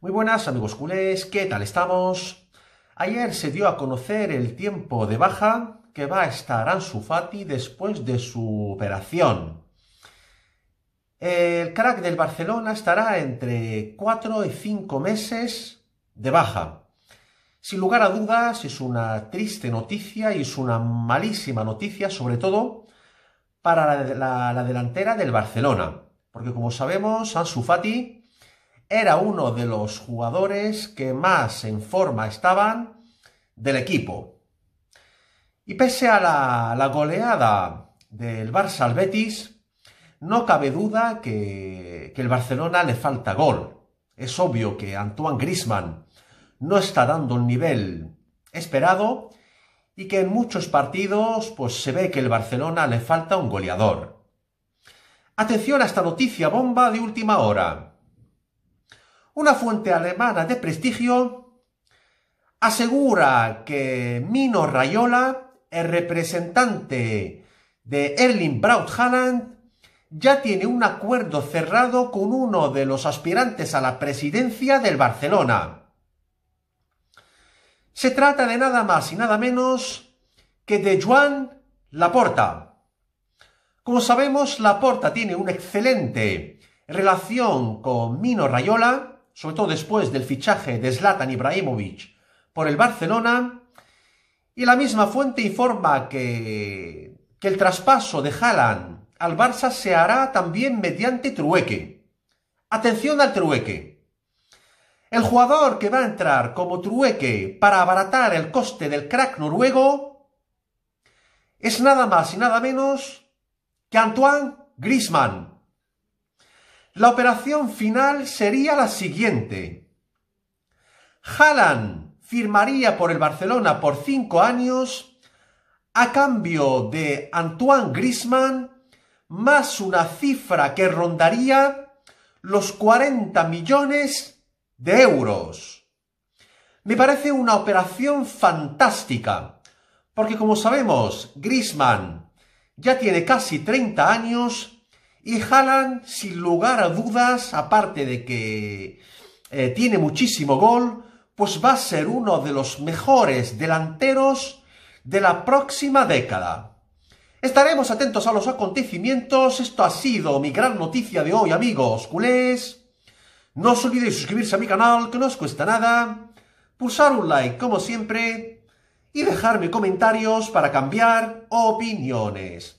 Muy buenas amigos culés, ¿qué tal estamos? Ayer se dio a conocer el tiempo de baja que va a estar Ansu Fati después de su operación. El crack del Barcelona estará entre 4 y 5 meses de baja. Sin lugar a dudas es una triste noticia y es una malísima noticia, sobre todo para la, delantera del Barcelona. Porque como sabemos, Ansu Fati era uno de los jugadores que más en forma estaban del equipo. Y pese a la, goleada del Barça al Betis, no cabe duda que, que el Barcelona le falta gol. Es obvio que Antoine Grisman no está dando el nivel esperado y que en muchos partidos pues se ve que el Barcelona le falta un goleador. Atención a esta noticia bomba de última hora. Una fuente alemana de prestigio asegura que Mino Rayola, el representante de Erling Braut Haaland, ya tiene un acuerdo cerrado con uno de los aspirantes a la presidencia del Barcelona. Se trata de nada más y nada menos que de Joan Laporta. Como sabemos, Laporta tiene una excelente relación con Mino Rayola, sobre todo después del fichaje de Zlatan Ibrahimovic por el Barcelona. Y la misma fuente informa que, que el traspaso de Haaland al Barça se hará también mediante trueque. Atención al trueque. El jugador que va a entrar como trueque para abaratar el coste del crack noruego es nada más y nada menos que Antoine Griezmann. La operación final sería la siguiente. Haaland firmaría por el Barcelona por cinco años a cambio de Antoine Grisman más una cifra que rondaría los 40 millones de euros. Me parece una operación fantástica, porque como sabemos, Grisman ya tiene casi 30 años y Haaland, sin lugar a dudas, aparte de que eh, tiene muchísimo gol, pues va a ser uno de los mejores delanteros de la próxima década. Estaremos atentos a los acontecimientos. Esto ha sido mi gran noticia de hoy, amigos culés. No os olvidéis suscribirse a mi canal, que no os cuesta nada. Pulsar un like, como siempre. Y dejarme comentarios para cambiar opiniones.